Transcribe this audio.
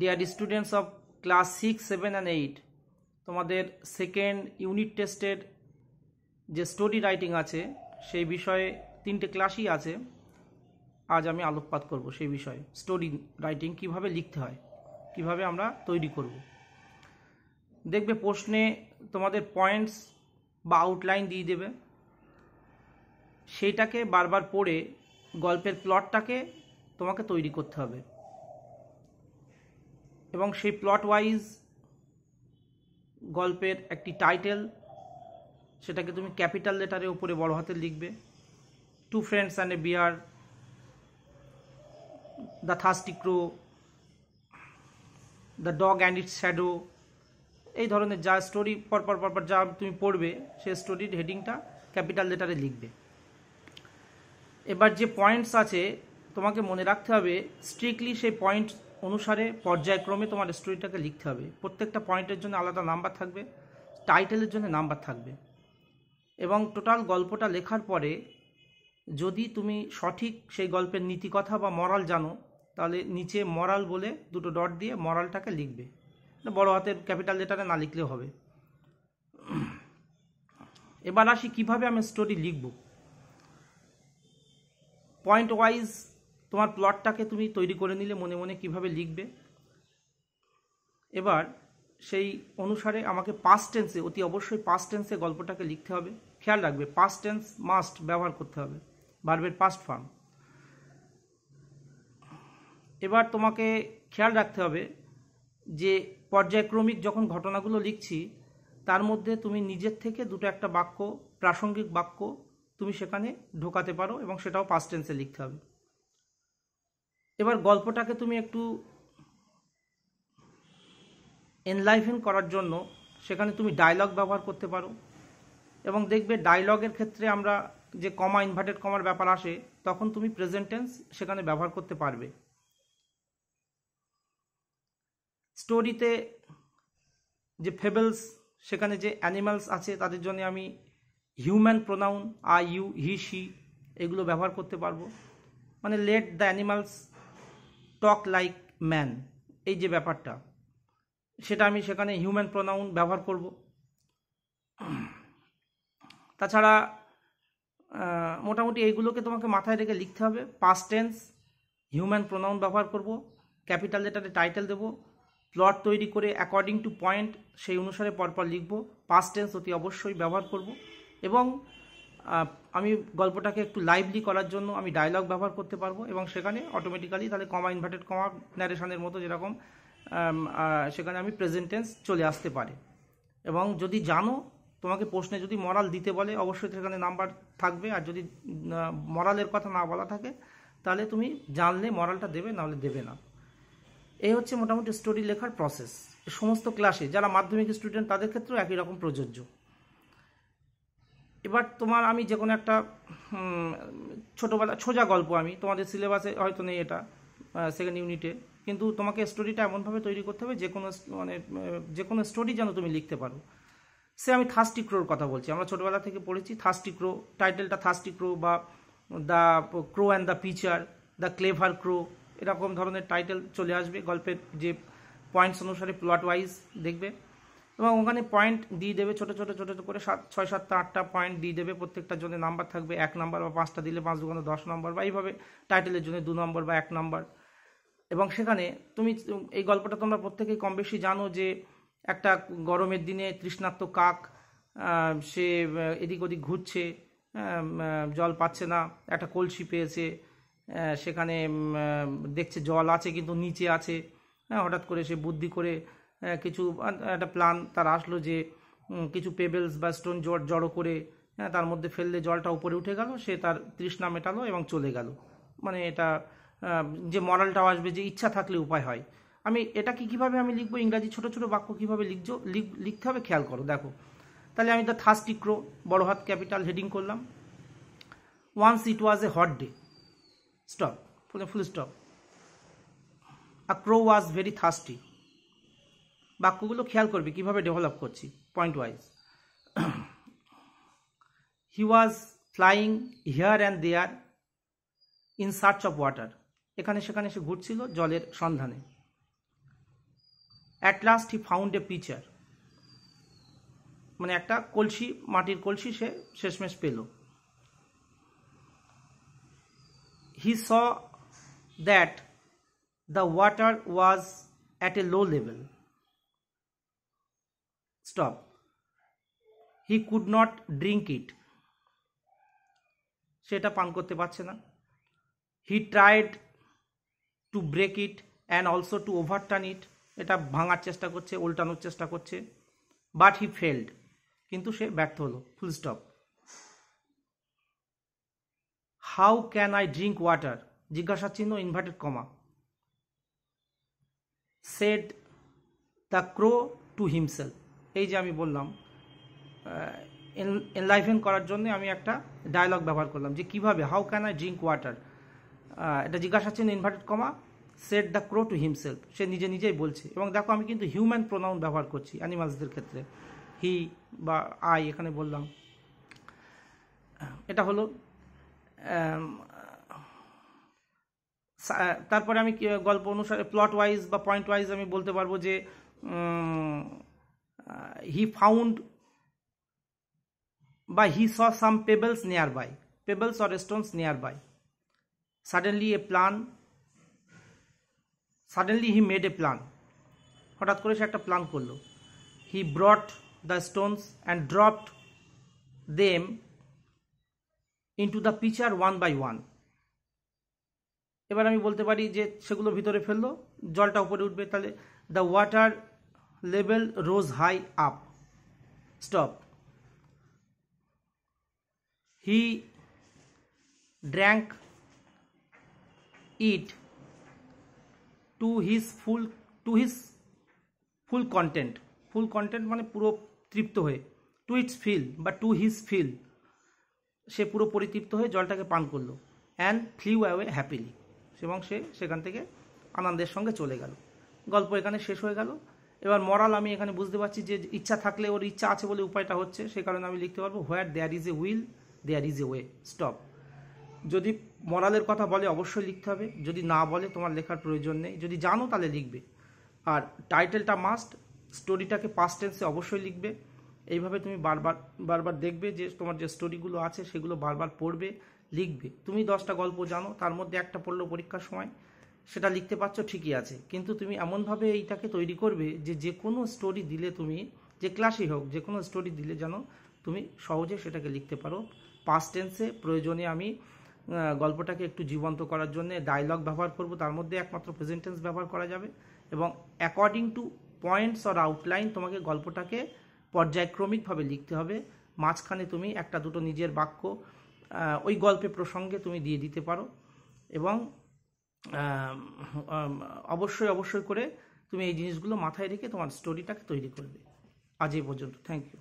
Deer students of class six seven and eight তোমাদের second unit টেস্টের যে story writing আছে সেই বিষয়ে তিনটে ক্লাসই আছে আজ আমি আলোকপাত করব সেই বিষয়ে স্টোরি রাইটিং কিভাবে লিখতে হয় কিভাবে আমরা তৈরি করব দেখবে প্রশ্নে তোমাদের পয়েন্টস বা আউটলাইন দিয়ে দেবে সেইটাকে বারবার পড়ে গল্পের প্লটটাকে তোমাকে তৈরি করতে হবে এবং সেই প্লট ওয়াইজ গল্পের একটি টাইটেল সেটাকে তুমি ক্যাপিটাল লেটারের উপরে বড় হাতে লিখবে two friends and a bear the thirsty crow the dog and its shadow এই ধরনের যা স্টোরি পরপর পরপর যা তুমি পড়বে সেই স্টোরির হেডিংটা ক্যাপিটাল লেটারে লিখবে এবার যে পয়েন্টস আছে তোমাকে মনে রাখতে হবে স্ট্রিক্টলি সেই পয়েন্ট অনুসারে পর্যায়ক্রমে তোমার স্টোরিটাকে লিখতে হবে প্রত্যেকটা পয়েন্টের জন্য আলাদা নাম্বার থাকবে টাইটেলের জন্য নাম্বার থাকবে এবং টোটাল গল্পটা লেখার পরে যদি তুমি সঠিক সেই গল্পের নীতিকথা বা মরাল জানো তাহলে নিচে মরাল বলে দুটো ডট দিয়ে মরালটাকে লিখবে বড় হাতের ক্যাপিটাল লেটারে না লিখলেও হবে এবার আসি কিভাবে আমি স্টোরি লিখব পয়েন্ট ওয়াইজ তোমার প্লটটাকে তুমি তৈরি করে নিলে মনে মনে কিভাবে লিখবে এবার সেই অনুসারে আমাকে পাস্ট টেন্সে অতি অবশ্যই পাস্ট টেন্সে গল্পটাকে লিখতে হবে খেয়াল রাখবে পাস্ট টেন্স মাস্ট ব্যবহার করতে হবে বার্বের পাস্ট ফর্ম এবার তোমাকে খেয়াল রাখতে হবে যে পর্যায়ক্রমিক যখন ঘটনাগুলো লিখছি তার মধ্যে তুমি নিজের থেকে দুটো একটা বাক্য প্রাসঙ্গিক বাক্য তুমি সেখানে ঢোকাতে পারো এবং সেটাও পাস্ট টেন্সে লিখতে হবে এবার গল্পটাকে তুমি একটু এনলাইফেন করার জন্য সেখানে তুমি ডায়লগ ব্যবহার করতে পারো এবং দেখবে ডায়লগের ক্ষেত্রে আমরা যে কমা ইনভার্টেড কমার ব্যাপার আসে তখন তুমি প্রেজেন্টেন্স সেখানে ব্যবহার করতে পারবে স্টোরিতে যে ফেবেলস সেখানে যে অ্যানিমালস আছে তাদের জন্য আমি human pronoun I you he she এগুলো ব্যবহার করতে পারবো মানে let the animals talk like man এই যে ব্যাপারটা সেটা আমি সেখানে হিউম্যান প্রোনাউন ব্যবহার করব তাছাড়া মোটামুটি এইগুলোকে তোমাকে মাথায় রেখে লিখতে হবে পাস্ট টেন্স হিউম্যান প্রোনাউন ব্যবহার করব ক্যাপিটাল লেটারে টাইটেল দেব প্লট তৈরি করে অ্যাকর্ডিং টু পয়েন্ট সেই অনুসারে পরপর লিখব পাস্ট টেন্স অতি অবশ্যই ব্যবহার করব এবং আমি গল্পটাকে একটু লাইভলি করার জন্য আমি ডায়লগ ব্যবহার করতে পারবো এবং সেখানে অটোমেটিক্যালি তাহলে কমা ইনভার্টেড কমা ন্যারেশনের মতো যেরকম সেখানে আমি প্রেজেন্টেন্স চলে আসতে পারে এবং যদি জানো তোমাকে প্রশ্নে যদি মরাল দিতে বলে অবশ্যই সেখানে নাম্বার থাকবে আর যদি মরালের কথা না বলা থাকে তাহলে তুমি জানলে মরালটা দেবে নাহলে দেবে না এই হচ্ছে মোটামুটি স্টোরি লেখার প্রসেস সমস্ত ক্লাসে যারা মাধ্যমিক স্টুডেন্ট তাদের ক্ষেত্রেও একই রকম প্রযোজ্য এবার তোমার আমি যে কোনো একটা ছোটোবেলা সোজা গল্প আমি তোমাদের সিলেবাসে হয়তো নেই এটা সেকেন্ড ইউনিটে কিন্তু তোমাকে স্টোরিটা এমনভাবে তৈরি করতে হবে যে কোনো মানে যে কোনো স্টোরি যেন তুমি লিখতে পারো সে আমি থার্স্টি ক্রোর কথা বলছি আমরা ছোটোবেলা থেকে পড়েছি থার্স্টি ক্রো টাইটেলটা থার্স্টি ক্রো বা the crow and the pitcher the clever crow এরকম ধরনের টাইটেল চলে আসবে গল্পের যে পয়েন্টস অনুসারে প্লট ওয়াইজ দেখবে এবং ওখানে পয়েন্ট দিয়ে দেবে ছোটো ছোটো ছোটো করে সাত ছয় সাতটা আটটা পয়েন্ট দিয়ে দেবে প্রত্যেকটার জন্য নাম্বার থাকবে এক নাম্বার বা পাঁচটা দিলে পাঁচ দুগুণে দশ নম্বর বা এইভাবে টাইটেলের জন্য দু নম্বর বা এক নম্বর এবং সেখানে তুমি এই গল্পটা তোমরা প্রত্যেকেই কম বেশি জানো যে একটা গরমের দিনে তৃষ্ণাত্ম কাক সে এদিক ওদিক ঘুরছে জল পাচ্ছে না একটা কলসি পেয়েছে সেখানে দেখছে জল আছে কিন্তু নিচে আছে হ্যাঁ হঠাৎ করে সে বুদ্ধি করে হ্যাঁ, কিছু একটা প্ল্যান তার আসলো যে কিছু পেবেলস বা স্টোন জড় জড়ো করে হ্যাঁ তার মধ্যে ফেললে জলটা উপরে উঠে গেল সে তার তৃষ্ণা মেটালো এবং চলে গেল মানে এটা যে মরালটাও আসবে যে ইচ্ছা থাকলে উপায় হয় আমি এটা কি কীভাবে আমি লিখবো ইংরাজি ছোট ছোট বাক্য কীভাবে লিখ লিখতে হবে খেয়াল করো দেখো তাহলে আমি দ্য থার্স্টি ক্রো বড় হাত ক্যাপিটাল হেডিং করলাম once it was a hot day stop full stop a crow was very thirsty বাক্যগুলো খেয়াল করবে কিভাবে ডেভেলপ করছি point wise he was flying here and there in search of water এখানে সেখানে সে ঘুরছিল জলের সন্ধানে at last he found a pitcher মানে একটা কলসি মাটির কলসি সে শেষমেশ পেল he saw that the water was at a low level stop. He could not drink it. সেটা পান করতে পারছে না he tried to break it and also to overturn it এটা ভাঙার চেষ্টা করছে উল্টানোর চেষ্টা করছে বাট হি ফেলড কিন্তু সে ব্যর্থ হলো full stop how can I drink water জিজ্ঞাসা চিহ্ন inverted comma said the crow to himself এই যে আমি বললাম এনলাইভেন করার জন্য আমি একটা ডায়লগ ব্যবহার করলাম যে কিভাবে how can I drink water এটা জিজ্ঞাসা চিহ্ন inverted comma said the crow to himself সে নিজে নিজেই বলছে এবং দেখো আমি কিন্তু হিউম্যান প্রোনাউন ব্যবহার করছি অ্যানিমালসদের ক্ষেত্রে হি বা আই এখানে বললাম এটা হলো তারপরে আমি গল্প অনুসারে প্লট ওয়াইজ বা পয়েন্ট ওয়াইজ আমি বলতে পারবো যে Uh, he found by he saw some pebbles nearby pebbles or stones nearby suddenly a plan suddenly he made a plan হঠাৎ করে সে একটা প্ল্যান করলো he brought the stones and dropped them into the pitcher one by one এবার আমি বলতে পারি যে সেগুলো ভিতরে ফেললো জলটা উপরে উঠবে তাহলে the water level rose high up. Stop. He drank it to his full to his full content. Full content মানে পুরো তৃপ্ত হয়ে টু ইটস ফিল বা টু হিজ ফিল সে পুরো পরিতৃপ্ত হয়ে জলটাকে পান করলো অ্যান্ড ফ্লিউ অ্যাওয়ে হ্যাপিলি এবং সে সেখান থেকে আনন্দের সঙ্গে চলে গেল গল্প এখানে শেষ হয়ে গেল এবার মরাল আমি এখানে বুঝতে পারছি যে ইচ্ছা থাকলে ওর ইচ্ছা আছে বলে উপায়টা হচ্ছে সে কারণে আমি লিখতে পারবো where there is a will there is a way stop যদি মরালের কথা বলে অবশ্যই লিখতে হবে যদি না বলে তোমার লেখার প্রয়োজন নেই যদি জানো তাহলে লিখবে আর টাইটেলটা মাস্ট স্টোরিটাকে পাস্ট টেন্সে অবশ্যই লিখবে এইভাবে তুমি বারবার বারবার দেখবে যে তোমার যে স্টোরিগুলো আছে সেগুলো বারবার পড়বে লিখবে তুমি দশটা গল্প জানো তার মধ্যে একটা পড়লো পরীক্ষার সময় সেটা লিখতে পারছো ঠিকই আছে কিন্তু তুমি এমনভাবে এইটাকে তৈরি করবে যে যে কোনো স্টোরি দিলে তুমি যে ক্লাসেই হোক যে কোনো স্টোরি দিলে যেন তুমি সহজে সেটাকে লিখতে পারো পাস্ট টেন্সে প্রয়োজনে আমি গল্পটাকে একটু জীবন্ত করার জন্য ডায়লগ ব্যবহার করব তার মধ্যে একমাত্র প্রেজেন্ট টেন্স ব্যবহার করা যাবে এবং according to points or outline তোমাকে গল্পটাকে পর্যায়ক্রমিকভাবে লিখতে হবে মাঝখানে তুমি একটা দুটো নিজের বাক্য ওই গল্পে প্রসঙ্গে তুমি দিয়ে দিতে পারো এবং অবশ্যই অবশ্যই করে তুমি এই জিনিসগুলো মাথায় রেখে তোমার স্টোরিটাকে তৈরি করবে আজ এই পর্যন্ত থ্যাংক ইউ